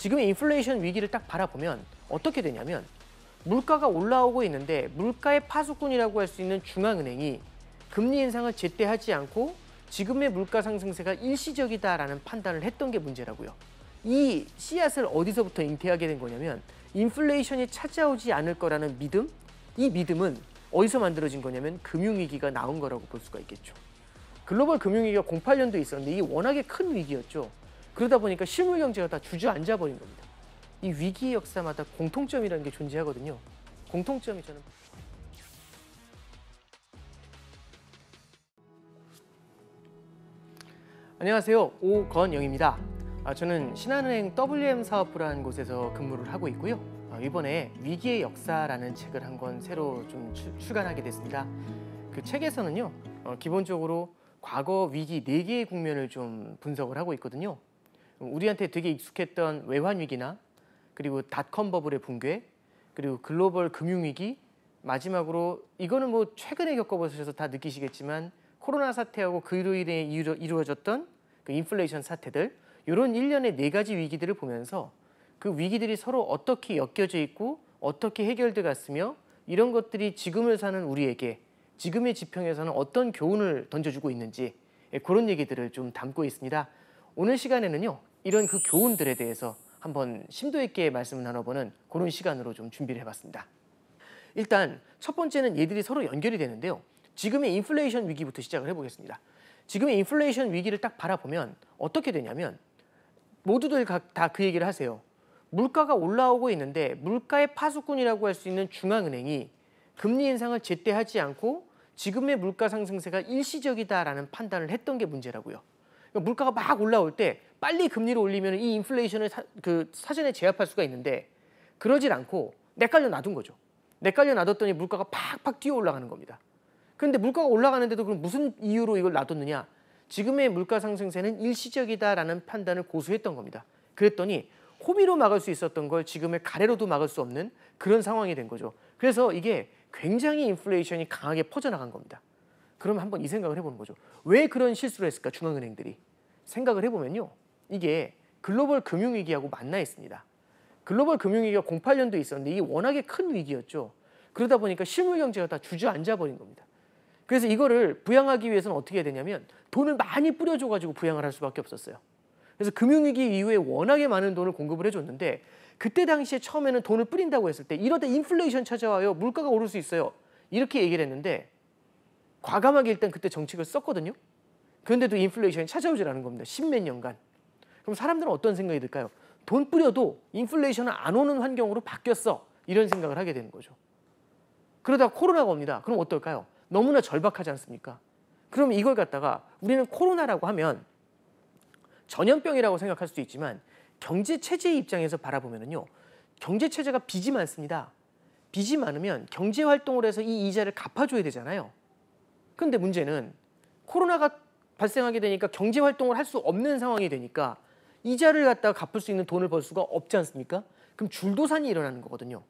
지금 인플레이션 위기를 딱 바라보면 어떻게 되냐면 물가가 올라오고 있는데 물가의 파수꾼이라고 할 수 있는 중앙은행이 금리 인상을 제때 하지 않고 지금의 물가 상승세가 일시적이다라는 판단을 했던 게 문제라고요. 이 씨앗을 어디서부터 잉태하게 된 거냐면 인플레이션이 찾아오지 않을 거라는 믿음? 이 믿음은 어디서 만들어진 거냐면 금융위기가 나온 거라고 볼 수가 있겠죠. 글로벌 금융위기가 08년도에 있었는데 이게 워낙에 큰 위기였죠. 그러다 보니까 실물 경제가 다 주저앉아 버린 겁니다. 이 위기의 역사마다 공통점이라는 게 존재하거든요. 공통점이 저는 안녕하세요. 오건영입니다. 아, 저는 신한은행 WM 사업부라는 곳에서 근무를 하고 있고요. 아, 이번에 위기의 역사라는 책을 한 권 새로 좀 출, 출간하게 됐습니다. 그 책에서는요. 어, 기본적으로 과거 위기 네개의 국면을 좀 분석을 하고 있거든요. 우리한테 되게 익숙했던 외환위기나 그리고 닷컴 버블의 붕괴 그리고 글로벌 금융위기 마지막으로 이거는 뭐 최근에 겪어보셔서 다 느끼시겠지만 코로나 사태하고 그로 인해 이루어졌던 그 인플레이션 사태들 이런 일련의 네 가지 위기들을 보면서 그 위기들이 서로 어떻게 엮여져 있고 어떻게 해결돼 갔으며 이런 것들이 지금을 사는 우리에게 지금의 지평에서는 어떤 교훈을 던져주고 있는지 예, 그런 얘기들을 좀 담고 있습니다. 오늘 시간에는요 이런 그 교훈들에 대해서 한번 심도 있게 말씀을 나눠보는 그런 시간으로 좀 준비를 해봤습니다. 일단 첫 번째는 얘들이 서로 연결이 되는데요. 지금의 인플레이션 위기부터 시작을 해보겠습니다. 지금의 인플레이션 위기를 딱 바라보면 어떻게 되냐면 모두들 다 그 얘기를 하세요. 물가가 올라오고 있는데 물가의 파수꾼이라고 할 수 있는 중앙은행이 금리 인상을 제때 하지 않고 지금의 물가 상승세가 일시적이다라는 판단을 했던 게 문제라고요. 그러니까 물가가 막 올라올 때 빨리 금리를 올리면 이 인플레이션을 사, 그 사전에 제압할 수가 있는데 그러질 않고 내깔려 놔둔 거죠. 내깔려 놔뒀더니 물가가 팍팍 뛰어 올라가는 겁니다. 그런데 물가가 올라가는데도 그럼 무슨 이유로 이걸 놔뒀느냐? 지금의 물가 상승세는 일시적이다라는 판단을 고수했던 겁니다. 그랬더니 호미로 막을 수 있었던 걸 지금의 가래로도 막을 수 없는 그런 상황이 된 거죠. 그래서 이게 굉장히 인플레이션이 강하게 퍼져나간 겁니다. 그럼 한번 이 생각을 해보는 거죠. 왜 그런 실수를 했을까 중앙은행들이 생각을 해보면요. 이게 글로벌 금융위기하고 만나 있습니다. 글로벌 금융위기가 08년도에 있었는데 이게 워낙에 큰 위기였죠. 그러다 보니까 실물경제가 다 주저앉아 버린 겁니다. 그래서 이거를 부양하기 위해서는 어떻게 해야 되냐면 돈을 많이 뿌려줘가지고 부양을 할 수밖에 없었어요. 그래서 금융위기 이후에 워낙에 많은 돈을 공급을 해줬는데 그때 당시에 처음에는 돈을 뿌린다고 했을 때 이러다 인플레이션 찾아와요. 물가가 오를 수 있어요. 이렇게 얘기를 했는데 과감하게 일단 그때 정책을 썼거든요. 그런데도 인플레이션이 찾아오지 않은 겁니다. 십몇 년간. 그럼 사람들은 어떤 생각이 들까요? 돈 뿌려도 인플레이션은 안 오는 환경으로 바뀌었어. 이런 생각을 하게 되는 거죠. 그러다가 코로나가 옵니다. 그럼 어떨까요? 너무나 절박하지 않습니까? 그럼 이걸 갖다가 우리는 코로나라고 하면 전염병이라고 생각할 수도 있지만 경제 체제의 입장에서 바라보면요. 경제 체제가 빚이 많습니다. 빚이 많으면 경제 활동을 해서 이 이자를 갚아줘야 되잖아요. 그런데 문제는 코로나가 발생하게 되니까 경제 활동을 할 수 없는 상황이 되니까 이자를 갖다가 갚을 수 있는 돈을 벌 수가 없지 않습니까? 그럼 줄도산이 일어나는 거거든요.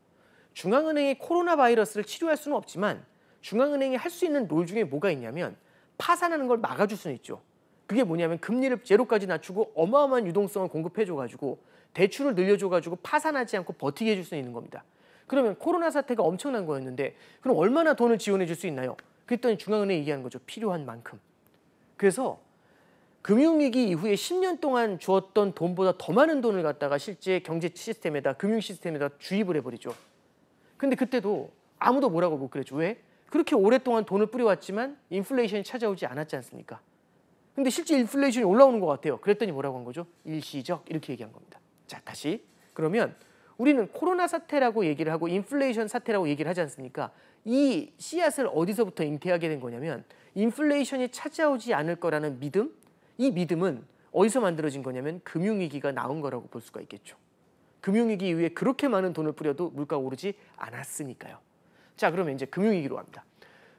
중앙은행이 코로나 바이러스를 치료할 수는 없지만 중앙은행이 할 수 있는 롤 중에 뭐가 있냐면 파산하는 걸 막아줄 수는 있죠. 그게 뭐냐면 금리를 제로까지 낮추고 어마어마한 유동성을 공급해줘가지고 대출을 늘려줘가지고 파산하지 않고 버티게 해줄 수 있는 겁니다. 그러면 코로나 사태가 엄청난 거였는데 그럼 얼마나 돈을 지원해줄 수 있나요? 그랬더니 중앙은행이 얘기하는 거죠. 필요한 만큼. 그래서 금융위기 이후에 10년 동안 주었던 돈보다 더 많은 돈을 갖다가 실제 경제 시스템에다 금융 시스템에다 주입을 해버리죠. 근데 그때도 아무도 뭐라고 못 그랬죠. 왜? 그렇게 오랫동안 돈을 뿌려왔지만 인플레이션이 찾아오지 않았지 않습니까? 근데 실제 인플레이션이 올라오는 것 같아요. 그랬더니 뭐라고 한 거죠? 일시적 이렇게 얘기한 겁니다. 자 다시 그러면 우리는 코로나 사태라고 얘기를 하고 인플레이션 사태라고 얘기를 하지 않습니까? 이 씨앗을 어디서부터 잉태하게 된 거냐면 인플레이션이 찾아오지 않을 거라는 믿음 이 믿음은 어디서 만들어진 거냐면 금융위기가 나온 거라고 볼 수가 있겠죠. 금융위기 이후에 그렇게 많은 돈을 뿌려도 물가 오르지 않았으니까요. 자, 그러면 이제 금융위기로 갑니다.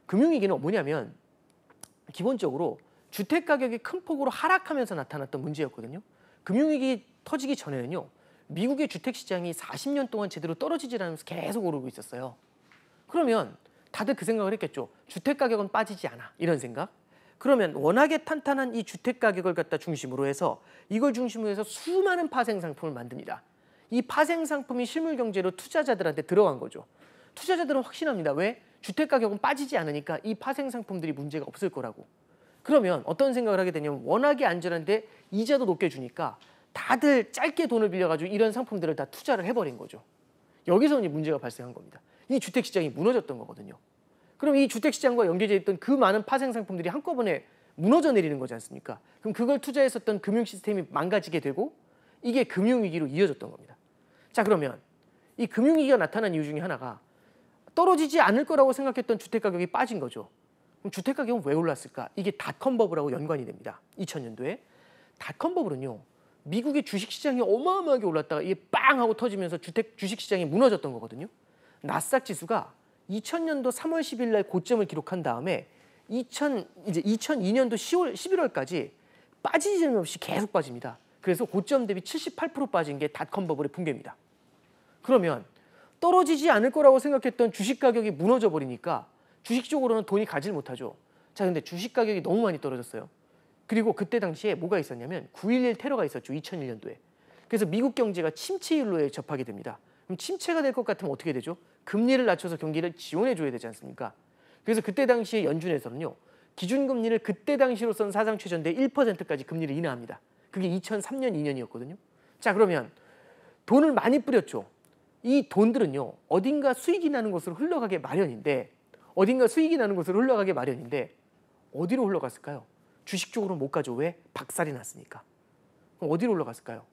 금융위기는 뭐냐면 기본적으로 주택 가격이 큰 폭으로 하락하면서 나타났던 문제였거든요. 금융위기 터지기 전에는요. 미국의 주택 시장이 40년 동안 제대로 떨어지지 않으면서 계속 오르고 있었어요. 그러면 다들 그 생각을 했겠죠. 주택 가격은 빠지지 않아. 이런 생각. 그러면 워낙에 탄탄한 이 주택 가격을 갖다 중심으로 해서 이걸 중심으로 해서 수많은 파생 상품을 만듭니다. 이 파생 상품이 실물 경제로 투자자들한테 들어간 거죠. 투자자들은 확신합니다. 왜? 주택 가격은 빠지지 않으니까 이 파생 상품들이 문제가 없을 거라고. 그러면 어떤 생각을 하게 되냐면 워낙에 안전한데 이자도 높게 주니까 다들 짧게 돈을 빌려가지고 이런 상품들을 다 투자를 해버린 거죠. 여기서 이제 문제가 발생한 겁니다. 이 주택 시장이 무너졌던 거거든요. 그럼 이 주택시장과 연결되어 있던 그 많은 파생 상품들이 한꺼번에 무너져 내리는 거지 않습니까? 그럼 그걸 투자했었던 금융 시스템이 망가지게 되고 이게 금융위기로 이어졌던 겁니다. 자 그러면 이 금융위기가 나타난 이유 중에 하나가 떨어지지 않을 거라고 생각했던 주택가격이 빠진 거죠. 그럼 주택가격은 왜 올랐을까? 이게 닷컴버블하고 연관이 됩니다. 2000년도에. 닷컴버블은요. 미국의 주식시장이 어마어마하게 올랐다가 이게 빵 하고 터지면서 주택 주식시장이 무너졌던 거거든요. 나스닥 지수가 2000년도 3월 10일 날 고점을 기록한 다음에 2000 이제 2002년도 10월 11월까지 빠지지 없이 계속 빠집니다. 그래서 고점 대비 78% 빠진 게 닷컴 버블의 붕괴입니다. 그러면 떨어지지 않을 거라고 생각했던 주식 가격이 무너져 버리니까 주식 쪽으로는 돈이 가질 못하죠. 자, 근데 주식 가격이 너무 많이 떨어졌어요. 그리고 그때 당시에 뭐가 있었냐면 9.11 테러가 있었죠. 2001년도에. 그래서 미국 경제가 침체일로에 접하게 됩니다. 그럼 침체가 될 것 같으면 어떻게 되죠? 금리를 낮춰서 경기를 지원해 줘야 되지 않습니까? 그래서 그때 당시에 연준에서는요. 기준금리를 그때 당시로선 사상 최저인데 1%까지 금리를 인하합니다. 그게 2003년 2년이었거든요. 자 그러면 돈을 많이 뿌렸죠. 이 돈들은요. 어딘가 수익이 나는 곳으로 흘러가게 마련인데 어딘가 수익이 나는 곳으로 흘러가게 마련인데 어디로 흘러갔을까요? 주식 쪽으로 못 가죠. 왜? 박살이 났으니까. 그럼 어디로 올라갔을까요?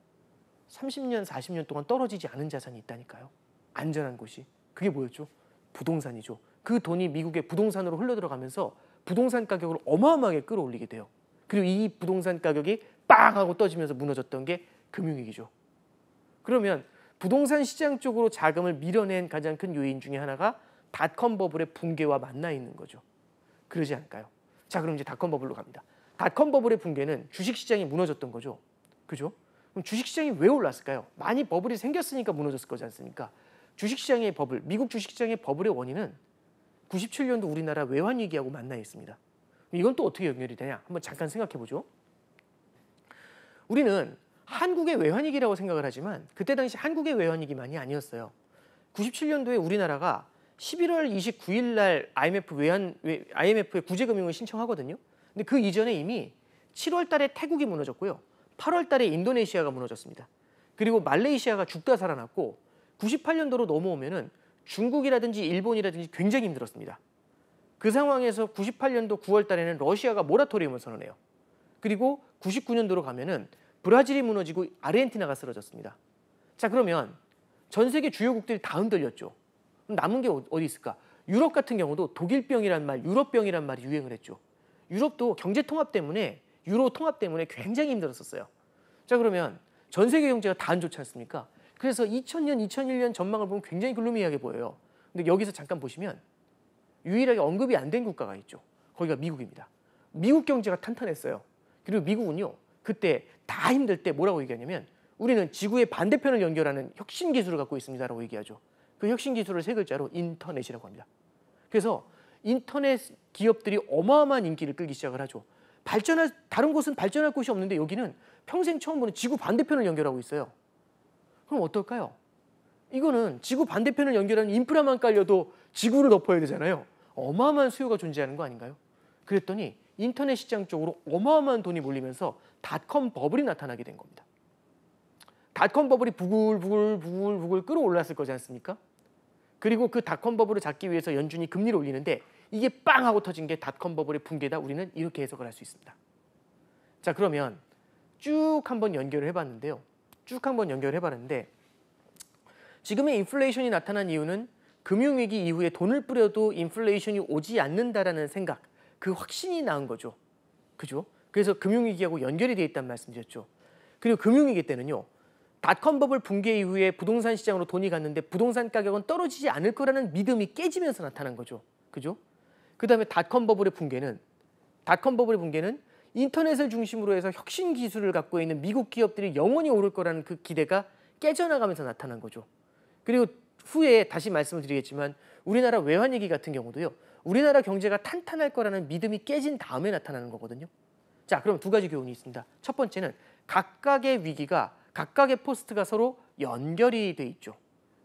30년, 40년 동안 떨어지지 않은 자산이 있다니까요. 안전한 곳이. 그게 뭐였죠? 부동산이죠. 그 돈이 미국의 부동산으로 흘러들어가면서 부동산 가격을 어마어마하게 끌어올리게 돼요. 그리고 이 부동산 가격이 빵 하고 떠지면서 무너졌던 게 금융위기죠. 그러면 부동산 시장 쪽으로 자금을 밀어낸 가장 큰 요인 중에 하나가 닷컴 버블의 붕괴와 만나 있는 거죠. 그러지 않을까요? 자, 그럼 이제 닷컴 버블로 갑니다. 닷컴 버블의 붕괴는 주식 시장이 무너졌던 거죠. 그죠? 그럼 주식 시장이 왜 올랐을까요? 많이 버블이 생겼으니까 무너졌을 거지 않습니까? 주식시장의 버블, 미국 주식시장의 버블의 원인은 97년도 우리나라 외환위기하고 만나 있습니다. 이건 또 어떻게 연결이 되냐? 한번 잠깐 생각해 보죠. 우리는 한국의 외환위기라고 생각을 하지만 그때 당시 한국의 외환위기만이 아니었어요. 97년도에 우리나라가 11월 29일 날 IMF 외환 IMF에 구제금융을 신청하거든요. 근데 그 이전에 이미 7월 달에 태국이 무너졌고요. 8월 달에 인도네시아가 무너졌습니다. 그리고 말레이시아가 죽다 살아났고 98년도로 넘어오면은 중국이라든지 일본이라든지 굉장히 힘들었습니다. 그 상황에서 98년도 9월 달에는 러시아가 모라토리엄을 선언해요. 그리고 99년도로 가면은 브라질이 무너지고 아르헨티나가 쓰러졌습니다. 자, 그러면 전 세계 주요국들이 다 흔들렸죠. 남은 게 어디 있을까? 유럽 같은 경우도 독일병이란 말, 유럽병이란 말이 유행을 했죠. 유럽도 경제 통합 때문에 유로 통합 때문에 굉장히 힘들었었어요. 자, 그러면 전 세계 경제가 다 안 좋지 않습니까? 그래서 2000년, 2001년 전망을 보면 굉장히 글루미하게 보여요. 근데 여기서 잠깐 보시면 유일하게 언급이 안 된 국가가 있죠. 거기가 미국입니다. 미국 경제가 탄탄했어요. 그리고 미국은요. 그때 다 힘들 때 뭐라고 얘기하냐면 우리는 지구의 반대편을 연결하는 혁신 기술을 갖고 있습니다라고 얘기하죠. 그 혁신 기술을 세 글자로 인터넷이라고 합니다. 그래서 인터넷 기업들이 어마어마한 인기를 끌기 시작을 하죠. 발전할 다른 곳은 발전할 곳이 없는데 여기는 평생 처음 보는 지구 반대편을 연결하고 있어요. 그럼 어떨까요? 이거는 지구 반대편을 연결하는 인프라만 깔려도 지구를 덮어야 되잖아요. 어마어마한 수요가 존재하는 거 아닌가요? 그랬더니 인터넷 시장 쪽으로 어마어마한 돈이 몰리면서 닷컴 버블이 나타나게 된 겁니다. 닷컴 버블이 부글부글 부글부글 끌어올랐을 거지 않습니까? 그리고 그 닷컴 버블을 잡기 위해서 연준이 금리를 올리는데 이게 빵 하고 터진 게 닷컴 버블의 붕괴다 우리는 이렇게 해석을 할 수 있습니다. 자 그러면 쭉 한번 연결을 해봤는데요. 쭉 한번 연결해 봤는데 지금의 인플레이션이 나타난 이유는 금융위기 이후에 돈을 뿌려도 인플레이션이 오지 않는다라는 생각, 그 확신이 나은 거죠. 그죠? 그래서 금융위기하고 연결이 돼 있단 말씀드렸죠. 그리고 금융위기 때는요. 닷컴 버블 붕괴 이후에 부동산 시장으로 돈이 갔는데 부동산 가격은 떨어지지 않을 거라는 믿음이 깨지면서 나타난 거죠. 그죠? 그다음에 닷컴 버블의 붕괴는 닷컴 버블의 붕괴는 인터넷을 중심으로 해서 혁신 기술을 갖고 있는 미국 기업들이 영원히 오를 거라는 그 기대가 깨져나가면서 나타난 거죠. 그리고 후에 다시 말씀을 드리겠지만 우리나라 외환 위기 같은 경우도요. 우리나라 경제가 탄탄할 거라는 믿음이 깨진 다음에 나타나는 거거든요. 자, 그럼 두 가지 교훈이 있습니다. 첫 번째는 각각의 위기가 각각의 포스트가 서로 연결이 돼 있죠.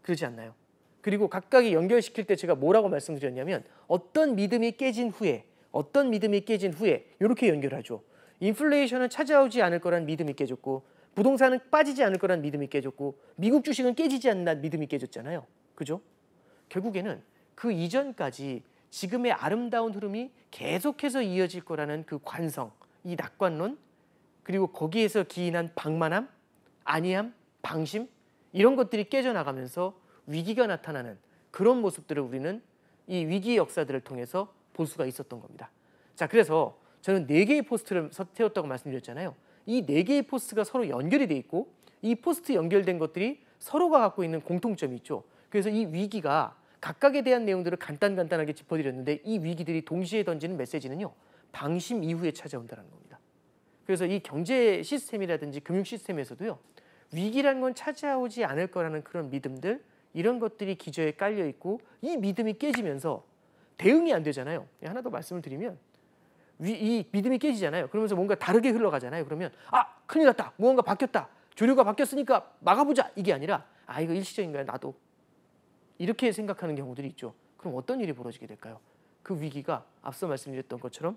그러지 않나요? 그리고 각각이 연결시킬 때 제가 뭐라고 말씀드렸냐면 어떤 믿음이 깨진 후에 어떤 믿음이 깨진 후에 이렇게 연결하죠. 인플레이션은 찾아오지 않을 거란 믿음이 깨졌고 부동산은 빠지지 않을 거란 믿음이 깨졌고 미국 주식은 깨지지 않는다는 믿음이 깨졌잖아요. 그죠? 결국에는 그 이전까지 지금의 아름다운 흐름이 계속해서 이어질 거라는 그 관성, 이 낙관론, 그리고 거기에서 기인한 방만함, 안이함, 방심 이런 것들이 깨져나가면서 위기가 나타나는 그런 모습들을 우리는 이 위기의 역사들을 통해서 볼 수가 있었던 겁니다. 자, 그래서 저는 네 개의 포스트를 세웠다고 말씀드렸잖아요. 이 네 개의 포스트가 서로 연결이 돼 있고 이 포스트 연결된 것들이 서로가 갖고 있는 공통점이 있죠. 그래서 이 위기가 각각에 대한 내용들을 간단간단하게 짚어드렸는데 이 위기들이 동시에 던지는 메시지는요. 방심 이후에 찾아온다는 겁니다. 그래서 이 경제 시스템이라든지 금융 시스템에서도요. 위기라는건 찾아오지 않을 거라는 그런 믿음들 이런 것들이 기저에 깔려 있고 이 믿음이 깨지면서 대응이 안 되잖아요. 예, 하나 더 말씀을 드리면 이 믿음이 깨지잖아요. 그러면서 뭔가 다르게 흘러가잖아요. 그러면 아 큰일 났다. 무언가 바뀌었다. 조류가 바뀌었으니까 막아보자 이게 아니라 아 이거 일시적인 거야 나도 이렇게 생각하는 경우들이 있죠. 그럼 어떤 일이 벌어지게 될까요? 그 위기가 앞서 말씀드렸던 것처럼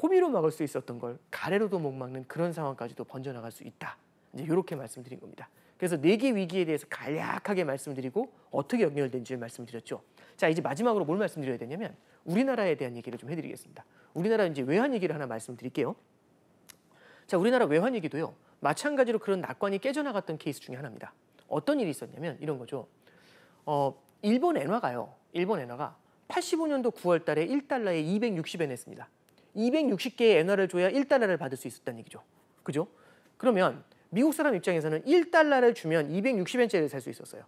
호미로 막을 수 있었던 걸 가래로도 못 막는 그런 상황까지도 번져나갈 수 있다. 이제 이렇게 말씀드린 겁니다. 그래서 네 개 위기에 대해서 간략하게 말씀드리고 어떻게 연결된지 말씀드렸죠. 자, 이제 마지막으로 뭘 말씀드려야 되냐면 우리나라에 대한 얘기를 좀 해드리겠습니다. 우리나라 이제 외환 얘기를 하나 말씀드릴게요. 자, 우리나라 외환 얘기도요. 마찬가지로 그런 낙관이 깨져나갔던 케이스 중에 하나입니다. 어떤 일이 있었냐면 이런 거죠. 어, 일본 엔화가요. 일본 엔화가 85년도 9월 달에 1달러에 260엔 했습니다. 260개의 엔화를 줘야 1달러를 받을 수 있었다는 얘기죠. 그죠? 그러면 미국 사람 입장에서는 1달러를 주면 260엔짜리를 살 수 있었어요.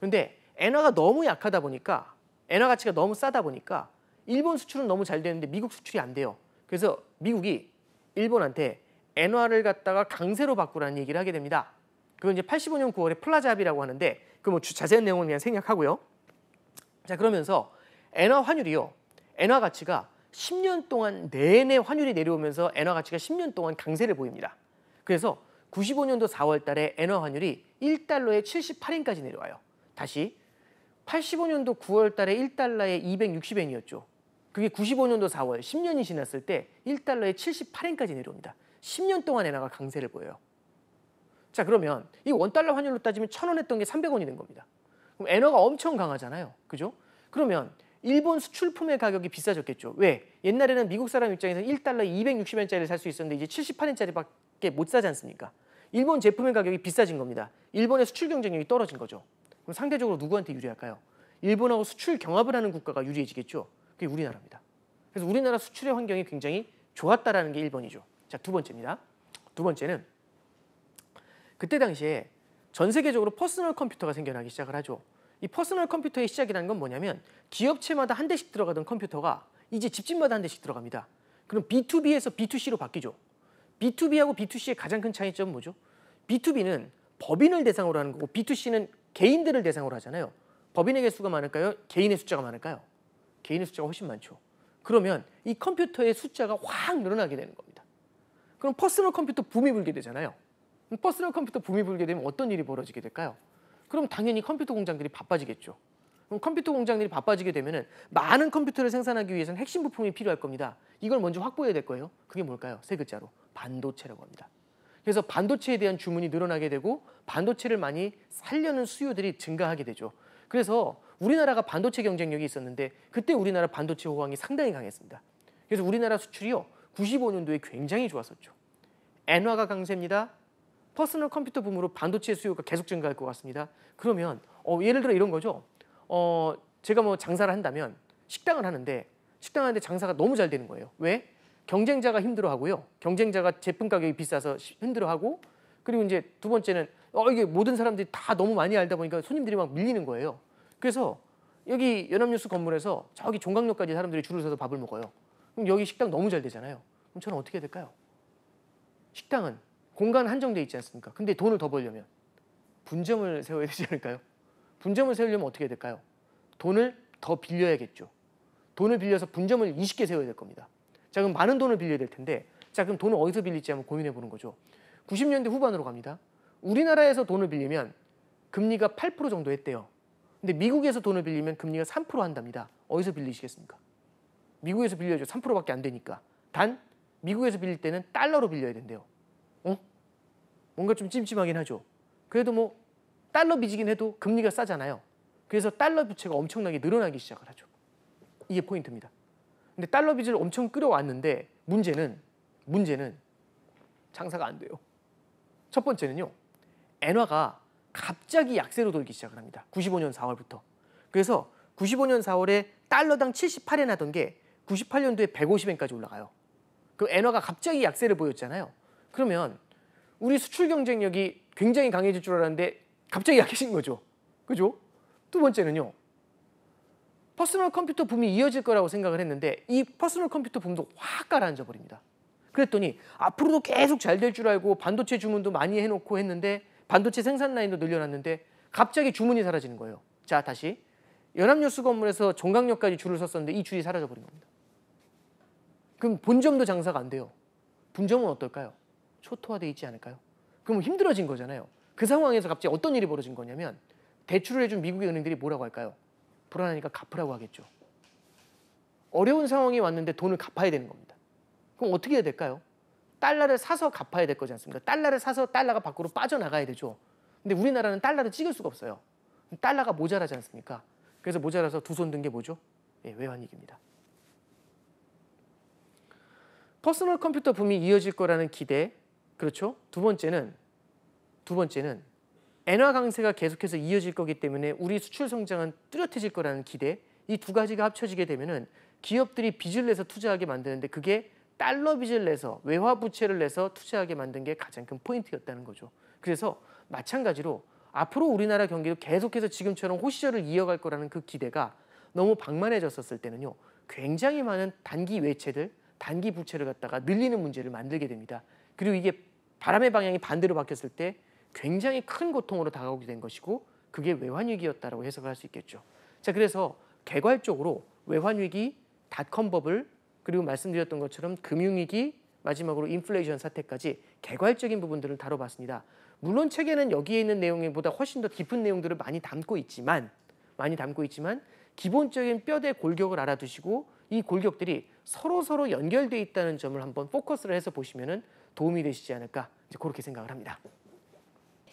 근데 엔화가 너무 약하다 보니까 엔화 가치가 너무 싸다 보니까 일본 수출은 너무 잘 되는데 미국 수출이 안 돼요. 그래서 미국이 일본한테 엔화를 갖다가 강세로 바꾸라는 얘기를 하게 됩니다. 그건 이제 85년 9월에 플라자 합의라고 하는데 그 뭐 자세한 내용은 그냥 생략하고요. 자 그러면서 엔화 환율이요. 엔화 가치가 10년 동안 내내 환율이 내려오면서 엔화 가치가 10년 동안 강세를 보입니다. 그래서 95년도 4월 달에 엔화 환율이 1달러에 78엔까지 내려와요. 다시 85년도 9월 달에 1달러에 260엔이었죠. 그게 95년도 4월 10년이 지났을 때 1달러에 78엔까지 내려옵니다. 10년 동안 엔화가 강세를 보여요. 자 그러면 이 원달러 환율로 따지면 1,000원 했던 게 300원이 된 겁니다. 그럼 엔화가 엄청 강하잖아요. 그죠? 그러면 일본 수출품의 가격이 비싸졌겠죠. 왜? 옛날에는 미국 사람 입장에서 는 1달러 260엔짜리를 살 수 있었는데 이제 78엔짜리밖에 못 사지 않습니까? 일본 제품의 가격이 비싸진 겁니다. 일본의 수출 경쟁력이 떨어진 거죠. 그럼 상대적으로 누구한테 유리할까요? 일본하고 수출 경합을 하는 국가가 유리해지겠죠. 그게 우리나라입니다. 그래서 우리나라 수출의 환경이 굉장히 좋았다라는 게 1번이죠. 자, 두 번째입니다. 두 번째는 그때 당시에 전 세계적으로 퍼스널 컴퓨터가 생겨나기 시작을 하죠. 이 퍼스널 컴퓨터의 시작이라는 건 뭐냐면 기업체마다 한 대씩 들어가던 컴퓨터가 이제 집집마다 한 대씩 들어갑니다. 그럼 B2B에서 B2C로 바뀌죠. B2B하고 B2C의 가장 큰 차이점은 뭐죠? B2B는 법인을 대상으로 하는 거고 B2C는 개인들을 대상으로 하잖아요. 법인의 개수가 많을까요? 개인의 숫자가 많을까요? 개인의 숫자가 훨씬 많죠. 그러면 이 컴퓨터의 숫자가 확 늘어나게 되는 겁니다. 그럼 퍼스널 컴퓨터 붐이 불게 되잖아요. 퍼스널 컴퓨터 붐이 불게 되면 어떤 일이 벌어지게 될까요? 그럼 당연히 컴퓨터 공장들이 바빠지겠죠. 그럼 컴퓨터 공장들이 바빠지게 되면 많은 컴퓨터를 생산하기 위해서는 핵심 부품이 필요할 겁니다. 이걸 먼저 확보해야 될 거예요. 그게 뭘까요? 세 글자로 반도체라고 합니다. 그래서 반도체에 대한 주문이 늘어나게 되고 반도체를 많이 살려는 수요들이 증가하게 되죠. 그래서 우리나라가 반도체 경쟁력이 있었는데 그때 우리나라 반도체 호황이 상당히 강했습니다. 그래서 우리나라 수출이요 95년도에 굉장히 좋았었죠. 엔화가 강세입니다. 퍼스널 컴퓨터 붐으로 반도체 수요가 계속 증가할 것 같습니다. 그러면 어, 예를 들어 이런 거죠. 어, 제가 뭐 장사를 한다면 식당을 하는데 식당 하는데 장사가 너무 잘 되는 거예요. 왜? 경쟁자가 힘들어하고요. 경쟁자가 제품 가격이 비싸서 힘들어하고 그리고 이제 두 번째는 어 이게 모든 사람들이 다 너무 많이 알다 보니까 손님들이 막 밀리는 거예요. 그래서 여기 연합뉴스 건물에서 저기 종각역까지 사람들이 줄을 서서 밥을 먹어요. 그럼 여기 식당 너무 잘 되잖아요. 그럼 저는 어떻게 해야 될까요? 식당은 공간 한정돼 있지 않습니까? 근데 돈을 더 벌려면 분점을 세워야 되지 않을까요? 분점을 세우려면 어떻게 해야 될까요? 돈을 더 빌려야겠죠. 돈을 빌려서 분점을 20개 세워야 될 겁니다. 자 그럼 많은 돈을 빌려야 될 텐데 자 그럼 돈을 어디서 빌릴지 한번 고민해 보는 거죠. 90년대 후반으로 갑니다. 우리나라에서 돈을 빌리면 금리가 8% 정도 했대요. 근데 미국에서 돈을 빌리면 금리가 3% 한답니다. 어디서 빌리시겠습니까? 미국에서 빌려줘 3%밖에 안 되니까. 단 미국에서 빌릴 때는 달러로 빌려야 된대요. 어? 뭔가 좀 찜찜하긴 하죠. 그래도 뭐 달러 빚이긴 해도 금리가 싸잖아요. 그래서 달러 부채가 엄청나게 늘어나기 시작을 하죠. 이게 포인트입니다. 근데 달러 빚을 엄청 끌어왔는데 문제는 문제는 장사가 안 돼요. 첫 번째는요. 엔화가 갑자기 약세로 돌기 시작을 합니다. 95년 4월부터. 그래서 95년 4월에 달러당 78엔 하던 게 98년도에 150엔까지 올라가요. 그 엔화가 갑자기 약세를 보였잖아요. 그러면 우리 수출 경쟁력이 굉장히 강해질 줄 알았는데 갑자기 약해진 거죠. 그죠? 두 번째는요. 퍼스널 컴퓨터 붐이 이어질 거라고 생각을 했는데 이 퍼스널 컴퓨터 붐도 확 가라앉아 버립니다. 그랬더니 앞으로도 계속 잘 될 줄 알고 반도체 주문도 많이 해놓고 했는데 반도체 생산 라인도 늘려놨는데 갑자기 주문이 사라지는 거예요. 자 다시 연합뉴스 건물에서 정강역까지 줄을 섰었는데 이 줄이 사라져 버린 겁니다. 그럼 본점도 장사가 안 돼요. 분점은 어떨까요? 초토화돼 있지 않을까요? 그럼 힘들어진 거잖아요. 그 상황에서 갑자기 어떤 일이 벌어진 거냐면 대출을 해준 미국의 은행들이 뭐라고 할까요? 불안하니까 갚으라고 하겠죠. 어려운 상황이 왔는데 돈을 갚아야 되는 겁니다. 그럼 어떻게 해야 될까요? 달러를 사서 갚아야 될 거지 않습니까? 달러를 사서 달러가 밖으로 빠져나가야 되죠. 근데 우리나라는 달러를 찍을 수가 없어요. 달러가 모자라지 않습니까? 그래서 모자라서 두손든게 뭐죠? 예, 외환위기입니다. 퍼스널 컴퓨터 붐이 이어질 거라는 기대, 그렇죠? 두 번째는 두 번째는 엔화 강세가 계속해서 이어질 거기 때문에 우리 수출 성장은 뚜렷해질 거라는 기대 이 두 가지가 합쳐지게 되면은 기업들이 빚을 내서 투자하게 만드는데 그게 달러 빚을 내서 외화 부채를 내서 투자하게 만든 게 가장 큰 포인트였다는 거죠. 그래서 마찬가지로 앞으로 우리나라 경기도 계속해서 지금처럼 호시절을 이어갈 거라는 그 기대가 너무 방만해졌었을 때는요. 굉장히 많은 단기 외채들, 단기 부채를 갖다가 늘리는 문제를 만들게 됩니다. 그리고 이게 바람의 방향이 반대로 바뀌었을 때 굉장히 큰 고통으로 다가오게 된 것이고 그게 외환위기였다고 해석할 수 있겠죠. 자, 그래서 개괄적으로 외환위기, 닷컴법을 그리고 말씀드렸던 것처럼 금융위기, 마지막으로 인플레이션 사태까지 개괄적인 부분들을 다뤄봤습니다. 물론 책에는 여기에 있는 내용보다 훨씬 더 깊은 내용들을 많이 담고 있지만 많이 담고 있지만 기본적인 뼈대 골격을 알아두시고 이 골격들이 서로 서로 연결돼 있다는 점을 한번 포커스를 해서 보시면은 도움이 되시지 않을까 이제 그렇게 생각을 합니다.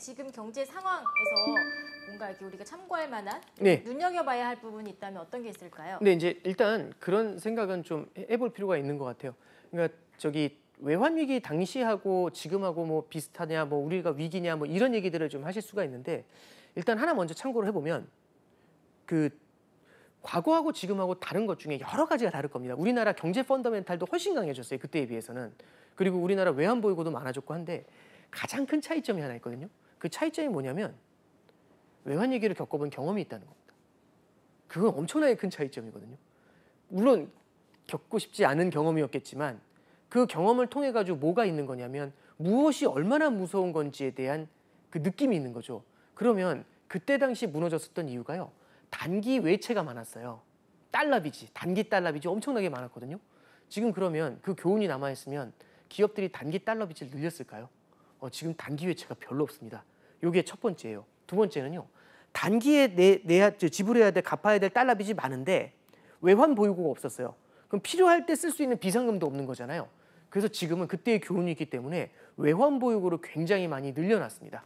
지금 경제 상황에서 뭔가 이렇게 우리가 참고할 만한 네. 눈여겨봐야 할 부분이 있다면 어떤 게 있을까요? 네, 이제 일단 그런 생각은 좀 해볼 필요가 있는 것 같아요. 그러니까 저기 외환 위기 당시하고 지금하고 뭐 비슷하냐, 뭐 우리가 위기냐, 뭐 이런 얘기들을 좀 하실 수가 있는데 일단 하나 먼저 참고를 해보면 그 과거하고 지금하고 다른 것 중에 여러 가지가 다를 겁니다. 우리나라 경제 펀더멘탈도 훨씬 강해졌어요. 그때에 비해서는. 그리고 우리나라 외환 보유고도 많아졌고 한데 가장 큰 차이점이 하나 있거든요. 그 차이점이 뭐냐면 외환위기를 겪어본 경험이 있다는 겁니다. 그건 엄청나게 큰 차이점이거든요. 물론 겪고 싶지 않은 경험이었겠지만 그 경험을 통해 가지고 뭐가 있는 거냐면 무엇이 얼마나 무서운 건지에 대한 그 느낌이 있는 거죠. 그러면 그때 당시 무너졌었던 이유가요. 단기 외채가 많았어요. 달러 빚이, 단기 달러 빚이 엄청나게 많았거든요. 지금 그러면 그 교훈이 남아있으면 기업들이 단기 달러 빚을 늘렸을까요? 어, 지금 단기 외채가 별로 없습니다. 요게 첫 번째예요. 두 번째는요. 단기에 내, 내야 지불해야 될 갚아야 될 달러 빚이 많은데 외환 보유고가 없었어요. 그럼 필요할 때 쓸 수 있는 비상금도 없는 거잖아요. 그래서 지금은 그때의 교훈이 있기 때문에 외환 보유고를 굉장히 많이 늘려놨습니다.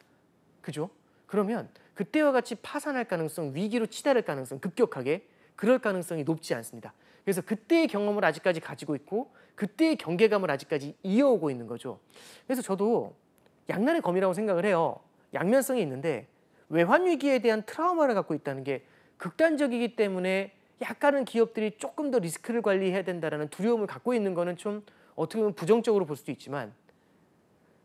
그죠? 그러면 그때와 같이 파산할 가능성, 위기로 치달을 가능성 급격하게 그럴 가능성이 높지 않습니다. 그래서 그때의 경험을 아직까지 가지고 있고 그때의 경계감을 아직까지 이어오고 있는 거죠. 그래서 저도 양날의 검이라고 생각을 해요. 양면성이 있는데 외환 위기에 대한 트라우마를 갖고 있다는 게 극단적이기 때문에 약간은 기업들이 조금 더 리스크를 관리해야 된다는 두려움을 갖고 있는 거는 좀 어떻게 보면 부정적으로 볼 수도 있지만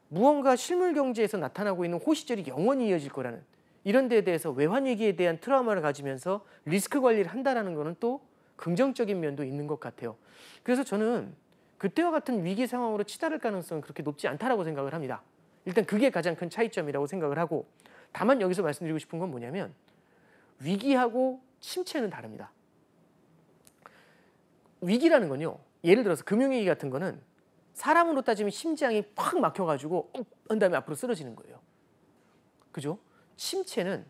무언가 실물 경제에서 나타나고 있는 호시절이 영원히 이어질 거라는 이런 데에 대해서 외환 위기에 대한 트라우마를 가지면서 리스크 관리를 한다는 거는 또 긍정적인 면도 있는 것 같아요. 그래서 저는 그때와 같은 위기 상황으로 치달을 가능성은 그렇게 높지 않다라고 생각을 합니다. 일단 그게 가장 큰 차이점이라고 생각을 하고 다만 여기서 말씀드리고 싶은 건 뭐냐면 위기하고 침체는 다릅니다. 위기라는 건요. 예를 들어서 금융위기 같은 거는 사람으로 따지면 심장이 팍 막혀가지고 어, 한 다음에 앞으로 쓰러지는 거예요. 그죠? 침체는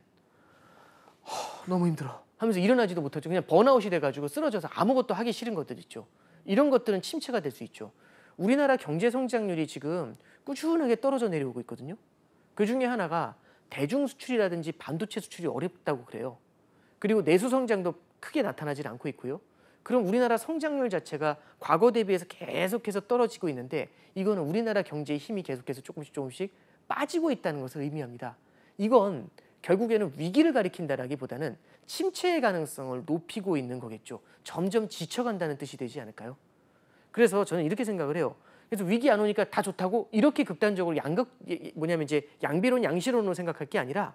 허, 너무 힘들어 하면서 일어나지도 못하죠. 그냥 번아웃이 돼가지고 쓰러져서 아무것도 하기 싫은 것들 있죠. 이런 것들은 침체가 될 수 있죠. 우리나라 경제 성장률이 지금 꾸준하게 떨어져 내려오고 있거든요. 그 중에 하나가 대중 수출이라든지 반도체 수출이 어렵다고 그래요. 그리고 내수 성장도 크게 나타나질 않고 있고요. 그럼 우리나라 성장률 자체가 과거 대비해서 계속해서 떨어지고 있는데 이거는 우리나라 경제의 힘이 계속해서 조금씩 조금씩 빠지고 있다는 것을 의미합니다. 이건 결국에는 위기를 가리킨다라기보다는 침체의 가능성을 높이고 있는 거겠죠. 점점 지쳐간다는 뜻이 되지 않을까요? 그래서 저는 이렇게 생각을 해요. 그래서 위기 안 오니까 다 좋다고 이렇게 극단적으로 양극 예, 예, 뭐냐면 이제 양비론 양시론으로 생각할 게 아니라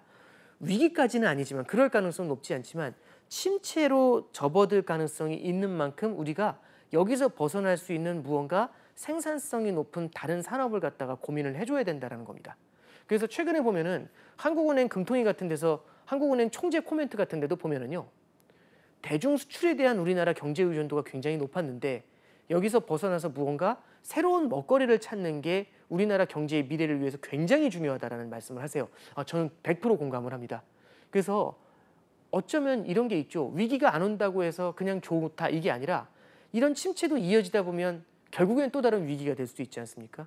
위기까지는 아니지만 그럴 가능성은 높지 않지만 침체로 접어들 가능성이 있는 만큼 우리가 여기서 벗어날 수 있는 무언가 생산성이 높은 다른 산업을 갖다가 고민을 해줘야 된다라는 겁니다. 그래서 최근에 보면은 한국은행 금통위 같은 데서 한국은행 총재 코멘트 같은 데도 보면은요 대중 수출에 대한 우리나라 경제 의존도가 굉장히 높았는데 여기서 벗어나서 무언가 새로운 먹거리를 찾는 게 우리나라 경제의 미래를 위해서 굉장히 중요하다라는 말씀을 하세요. 아, 저는 100% 공감을 합니다. 그래서 어쩌면 이런 게 있죠. 위기가 안 온다고 해서 그냥 좋다 이게 아니라 이런 침체도 이어지다 보면 결국엔 또 다른 위기가 될 수도 있지 않습니까?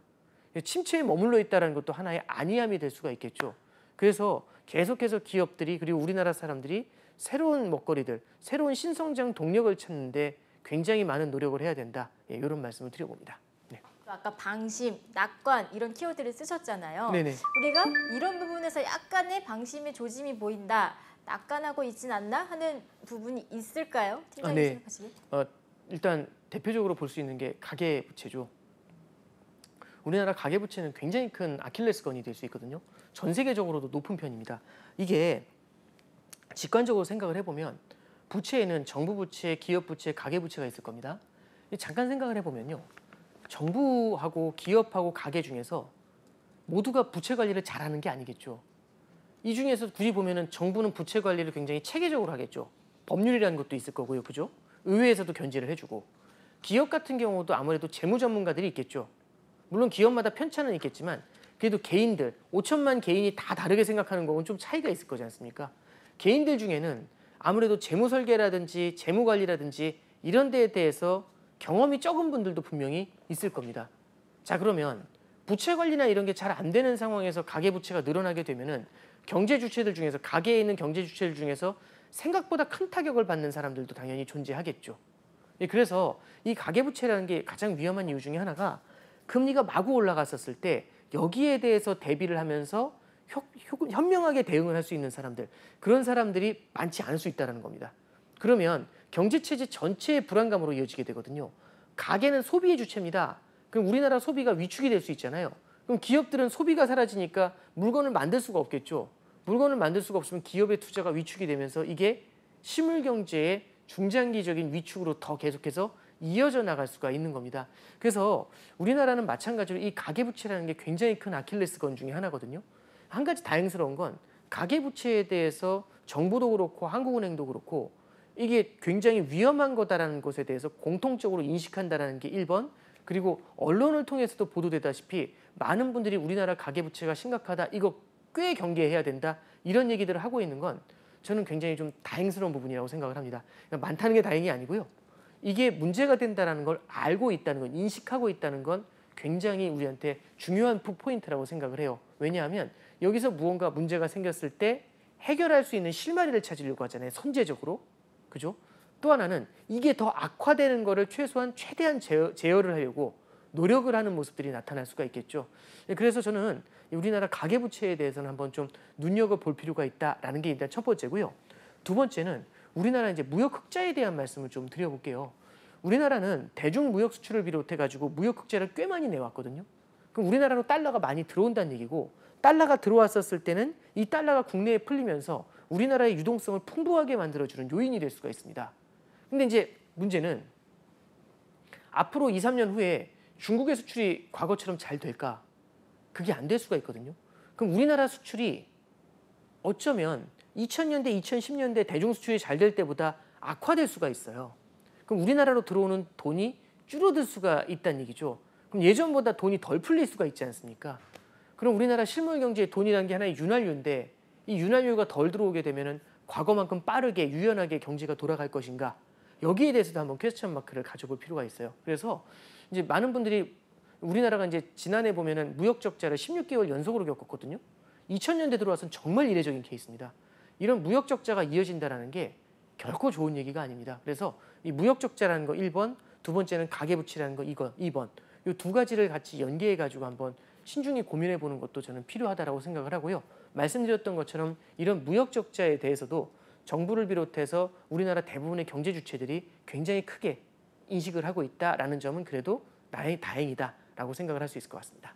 침체에 머물러 있다는 것도 하나의 안이함이 될 수가 있겠죠. 그래서 계속해서 기업들이 그리고 우리나라 사람들이 새로운 먹거리들, 새로운 신성장 동력을 찾는데 굉장히 많은 노력을 해야 된다. 예, 이런 말씀을 드려봅니다. 네. 아까 방심, 낙관 이런 키워드를 쓰셨잖아요. 네네. 우리가 이런 부분에서 약간의 방심의 조짐이 보인다. 낙관하고 있진 않나 하는 부분이 있을까요? 아, 네. 어, 일단 대표적으로 볼 수 있는 게 가계부채죠. 우리나라 가계부채는 굉장히 큰 아킬레스건이 될 수 있거든요. 전 세계적으로도 높은 편입니다. 이게 직관적으로 생각을 해보면 부채에는 정부 부채, 기업 부채, 가계 부채가 있을 겁니다. 잠깐 생각을 해보면요. 정부하고 기업하고 가계 중에서 모두가 부채 관리를 잘하는 게 아니겠죠. 이 중에서 굳이 보면 정부는 부채 관리를 굉장히 체계적으로 하겠죠. 법률이라는 것도 있을 거고요. 그죠? 의회에서도 견제를 해주고. 기업 같은 경우도 아무래도 재무 전문가들이 있겠죠. 물론 기업마다 편차는 있겠지만 그래도 개인들, 5천만 개인이 다 다르게 생각하는 거는 좀 차이가 있을 거지 않습니까? 개인들 중에는 아무래도 재무 설계라든지 재무 관리라든지 이런 데에 대해서 경험이 적은 분들도 분명히 있을 겁니다. 자 그러면 부채 관리나 이런 게 잘 안 되는 상황에서 가계 부채가 늘어나게 되면은 경제 주체들 중에서 가계에 있는 경제 주체들 중에서 생각보다 큰 타격을 받는 사람들도 당연히 존재하겠죠. 예, 그래서 이 가계 부채라는 게 가장 위험한 이유 중에 하나가 금리가 마구 올라갔었을 때 여기에 대해서 대비를 하면서 현명하게 대응을 할 수 있는 사람들 그런 사람들이 많지 않을 수 있다는 겁니다. 그러면 경제체제 전체의 불안감으로 이어지게 되거든요. 가게는 소비의 주체입니다. 그럼 우리나라 소비가 위축이 될 수 있잖아요. 그럼 기업들은 소비가 사라지니까 물건을 만들 수가 없겠죠. 물건을 만들 수가 없으면 기업의 투자가 위축이 되면서 이게 실물경제의 중장기적인 위축으로 더 계속해서 이어져 나갈 수가 있는 겁니다. 그래서 우리나라는 마찬가지로 이 가계부채라는 게 굉장히 큰 아킬레스건 중에 하나거든요. 한 가지 다행스러운 건 가계부채에 대해서 정부도 그렇고 한국은행도 그렇고 이게 굉장히 위험한 거다라는 것에 대해서 공통적으로 인식한다라는 게 1번 그리고 언론을 통해서도 보도되다시피 많은 분들이 우리나라 가계부채가 심각하다 이거 꽤 경계해야 된다 이런 얘기들을 하고 있는 건 저는 굉장히 좀 다행스러운 부분이라고 생각을 합니다. 그러니까 많다는 게 다행이 아니고요. 이게 문제가 된다는걸 알고 있다는 건 인식하고 있다는 건 굉장히 우리한테 중요한 포인트라고 생각을 해요. 왜냐하면 여기서 무언가 문제가 생겼을 때 해결할 수 있는 실마리를 찾으려고 하잖아요. 선제적으로. 그죠? 또 하나는 이게 더 악화되는 거를 최소한 최대한 제어, 제어를 하려고 노력을 하는 모습들이 나타날 수가 있겠죠. 예, 그래서 저는 우리나라 가계부채에 대해서는 한번 좀 눈여겨볼 필요가 있다라는 게 일단 첫 번째고요. 두 번째는 우리나라 이제 무역 흑자에 대한 말씀을 좀 드려볼게요. 우리나라는 대중 무역 수출을 비롯해 가지고 무역 흑자를 꽤 많이 내왔거든요. 그럼 우리나라로 달러가 많이 들어온다는 얘기고 달러가 들어왔었을 때는 이 달러가 국내에 풀리면서 우리나라의 유동성을 풍부하게 만들어주는 요인이 될 수가 있습니다. 근데 이제 문제는 앞으로 2, 3년 후에 중국의 수출이 과거처럼 잘 될까? 그게 안 될 수가 있거든요. 그럼 우리나라 수출이 어쩌면 2000년대, 2010년대 대중수출이 잘 될 때보다 악화될 수가 있어요. 그럼 우리나라로 들어오는 돈이 줄어들 수가 있다는 얘기죠. 그럼 예전보다 돈이 덜 풀릴 수가 있지 않습니까? 그럼 우리나라 실물 경제의 돈이라는 게 하나의 윤활유인데 이 윤활유가 덜 들어오게 되면은 과거만큼 빠르게 유연하게 경제가 돌아갈 것인가 여기에 대해서도 한번 퀘스천 마크를 가져볼 필요가 있어요. 그래서 이제 많은 분들이 우리나라가 이제 지난해 보면은 무역 적자를 16개월 연속으로 겪었거든요. 2000년대 들어와서는 정말 이례적인 케이스입니다. 이런 무역 적자가 이어진다라는 게 결코 좋은 얘기가 아닙니다. 그래서 이 무역 적자라는 거 1번, 두 번째는 가계 부채라는 거 이거 2번. 이두 가지를 같이 연계해 가지고 한번 신중히 고민해 보는 것도 저는 필요하다라고 생각을 하고요. 말씀드렸던 것처럼 이런 무역 적자에 대해서도 정부를 비롯해서 우리나라 대부분의 경제 주체들이 굉장히 크게 인식을 하고 있다라는 점은 그래도 나의 다행이다라고 생각을 할 수 있을 것 같습니다.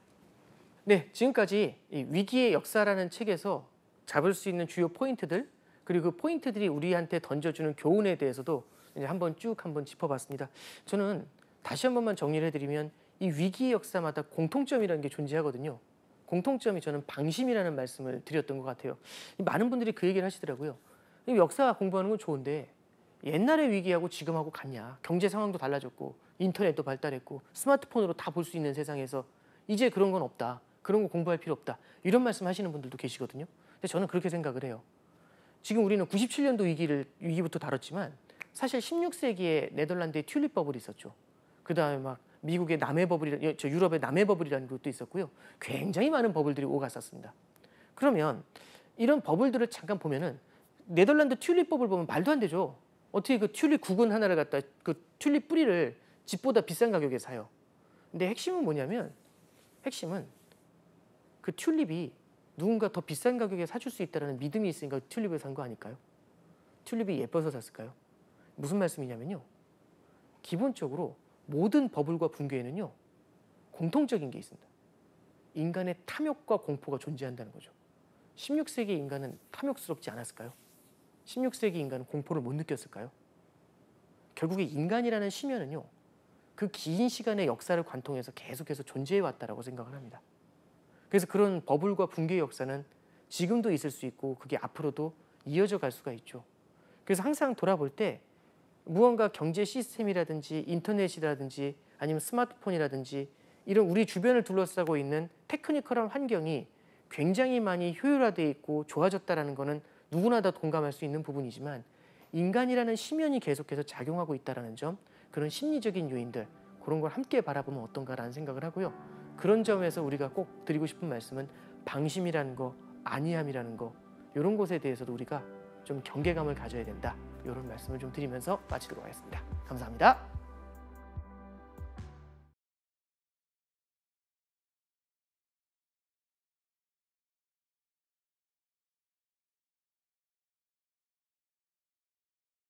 네, 지금까지 위기의 역사라는 책에서 잡을 수 있는 주요 포인트들 그리고 그 포인트들이 우리한테 던져주는 교훈에 대해서도 이제 한번 쭉 한번 짚어봤습니다. 저는 다시 한 번만 정리를 해드리면 이 위기 의 역사마다 공통점이라는 게 존재하거든요. 공통점이 저는 방심이라는 말씀을 드렸던 것 같아요. 많은 분들이 그 얘기를 하시더라고요. 역사 공부하는 건 좋은데 옛날의 위기하고 지금하고 같냐. 경제 상황도 달라졌고 인터넷도 발달했고 스마트폰으로 다 볼 수 있는 세상에서 이제 그런 건 없다. 그런 거 공부할 필요 없다. 이런 말씀 하시는 분들도 계시거든요. 근데 저는 그렇게 생각을 해요. 지금 우리는 97년도 위기를 위기부터 다뤘지만 사실 16세기에 네덜란드의 튤립 버블이 있었죠. 그다음에 막 미국의 남해 버블이라는 예, 저 유럽의 남해 버블이라는 것도 있었고요. 굉장히 많은 버블들이 오갔었습니다. 그러면 이런 버블들을 잠깐 보면은 네덜란드 튤립 버블 보면 말도 안 되죠. 어떻게 그 튤립 구근 하나를 갖다 그 튤립 뿌리를 집보다 비싼 가격에 사요. 근데 핵심은 뭐냐면 핵심은 그 튤립이 누군가 더 비싼 가격에 사줄 수 있다는 믿음이 있으니까 튤립을 산 거 아닐까요? 튤립이 예뻐서 샀을까요? 무슨 말씀이냐면요. 기본적으로 모든 버블과 붕괴에는요 공통적인 게 있습니다. 인간의 탐욕과 공포가 존재한다는 거죠. 16세기 인간은 탐욕스럽지 않았을까요? 16세기 인간은 공포를 못 느꼈을까요? 결국에 인간이라는 심연은요 그 긴 시간의 역사를 관통해서 계속해서 존재해 왔다라고 생각을 합니다. 그래서 그런 버블과 붕괴 역사는 지금도 있을 수 있고 그게 앞으로도 이어져 갈 수가 있죠. 그래서 항상 돌아볼 때 무언가 경제 시스템이라든지 인터넷이라든지 아니면 스마트폰이라든지 이런 우리 주변을 둘러싸고 있는 테크니컬한 환경이 굉장히 많이 효율화돼 있고 좋아졌다라는 것은 누구나 다 공감할 수 있는 부분이지만 인간이라는 심연이 계속해서 작용하고 있다는 점 그런 심리적인 요인들 그런 걸 함께 바라보면 어떤가라는 생각을 하고요. 그런 점에서 우리가 꼭 드리고 싶은 말씀은 방심이라는 거, 아니함이라는 거 이런 것에 대해서도 우리가 좀 경계감을 가져야 된다. 이런 말씀을 좀 드리면서 마치도록 하겠습니다. 감사합니다.